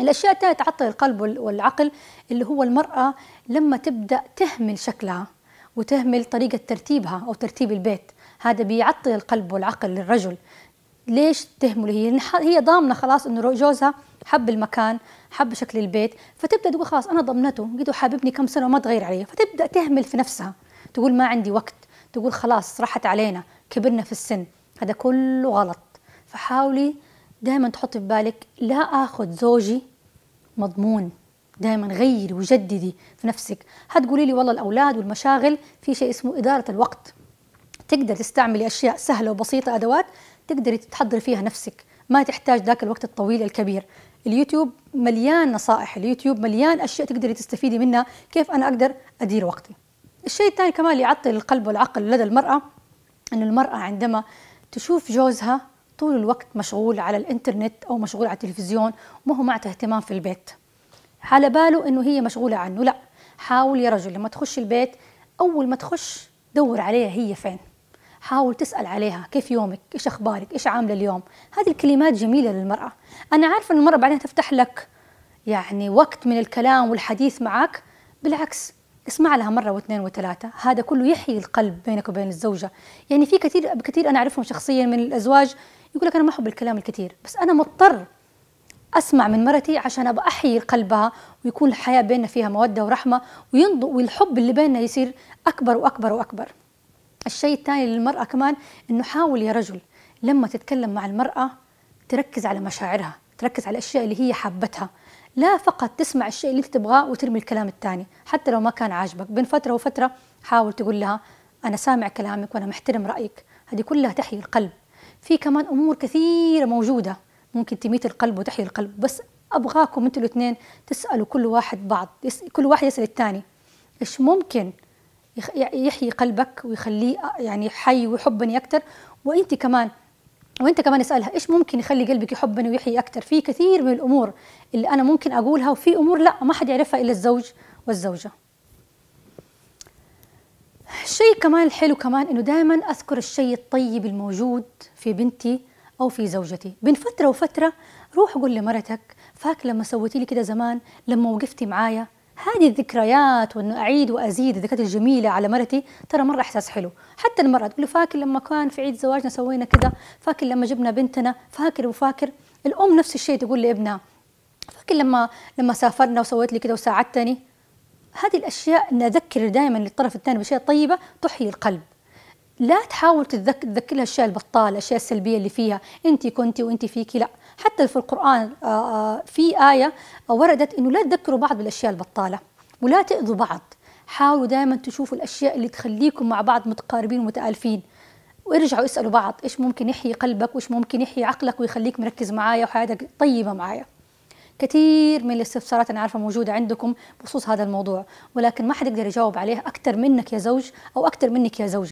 الأشياء الثانية تعطل القلب والعقل اللي هو المرأة لما تبدأ تهمل شكلها وتهمل طريقة ترتيبها أو ترتيب البيت هذا بيعطل القلب والعقل للرجل ليش تهمله هي هي ضامنة خلاص إنه جوزها حب المكان حب شكل البيت فتبدأ تقول خلاص أنا ضمنته قيدوا حاببني كم سنة وما تغير علي فتبدأ تهمل في نفسها تقول ما عندي وقت تقول خلاص راحت علينا كبرنا في السن هذا كله غلط فحاولي دائما تحطي في بالك لا اخذ زوجي مضمون دائما غيري وجددي في نفسك حتقولي لي والله الاولاد والمشاغل في شيء اسمه اداره الوقت تقدر تستعملي اشياء سهله وبسيطه ادوات تقدري تحضري فيها نفسك ما تحتاج ذاك الوقت الطويل الكبير اليوتيوب مليان نصائح اليوتيوب مليان اشياء تقدري تستفيدي منها كيف انا اقدر ادير وقتي الشيء الثاني كمان اللي يعطل القلب والعقل لدى المراه انه المراه عندما تشوف جوزها طول الوقت مشغول على الانترنت او مشغول على التلفزيون ما هو معته اهتمام في البيت على باله انه هي مشغوله عنه لا حاول يا رجل لما تخش البيت اول ما تخش دور عليها هي فين حاول تسأل عليها كيف يومك إيش أخبارك إيش عاملة اليوم هذه الكلمات جميلة للمرأة أنا عارفة أن المرأة بعدين تفتح لك يعني وقت من الكلام والحديث معك بالعكس اسمع لها مرة واثنين وثلاثة هذا كله يحيي القلب بينك وبين الزوجة يعني في كثير كثير أنا أعرفهم شخصيا من الأزواج يقول لك أنا ما أحب الكلام الكثير بس أنا مضطر أسمع من مرتي عشان أبقى أحيي قلبها ويكون الحياة بيننا فيها مودة ورحمة وينض والحب اللي بيننا يصير أكبر وأكبر وأكبر الشيء الثاني للمرأة كمان أنه حاول يا رجل لما تتكلم مع المرأة تركز على مشاعرها تركز على الأشياء اللي هي حابتها لا فقط تسمع الشيء اللي انت تبغاه وترمي الكلام الثاني حتى لو ما كان عاجبك بين فتره وفتره حاول تقول لها انا سامع كلامك وانا محترم رايك هذه كلها تحيي القلب في كمان امور كثيره موجوده ممكن تميت القلب وتحيي القلب بس ابغاكم انتوا الاثنين تسالوا كل واحد بعض يس... كل واحد يسال الثاني ايش ممكن يحيي قلبك ويخليه يعني حي ويحبني اكثر وانت كمان وانت كمان اسالها ايش ممكن يخلي قلبك يحبني ويحيي اكثر في كثير من الامور اللي انا ممكن اقولها وفي امور لا ما حد يعرفها الا الزوج والزوجه الشيء كمان الحلو كمان انه دائما اذكر الشيء الطيب الموجود في بنتي او في زوجتي بين فتره وفتره روح قول لمرتك فاك لما سويتي لي كده زمان لما وقفتي معايا هذه الذكريات وانه اعيد وازيد الذكريات الجميله على مرتي ترى مره احساس حلو حتى المرأة تقول فاكر لما كان في عيد زواجنا سوينا كذا فاكر لما جبنا بنتنا فاكر وفاكر الام نفس الشيء تقول لابنها فاكر لما لما سافرنا وسويت لي كذا وساعدتني هذه الاشياء نذكر دائما للطرف الثاني بشيء طيبه تحيي القلب لا تحاول تتذكر تذكر الاشياء البطاله الاشياء السلبيه اللي فيها انت كنت وانت فيك لا حتى في القران آه، آه، في ايه وردت انه لا تذكروا بعض بالاشياء البطاله ولا تاذوا بعض حاولوا دائما تشوفوا الاشياء اللي تخليكم مع بعض متقاربين ومتالفين وارجعوا اسالوا بعض ايش ممكن يحيي قلبك وايش ممكن يحيي عقلك ويخليك مركز معايا وحياتك طيبه معايا كثير من الاستفسارات انا عارفه موجوده عندكم بخصوص هذا الموضوع ولكن ما حد يقدر يجاوب عليها اكثر منك يا زوج او اكثر منك يا زوجه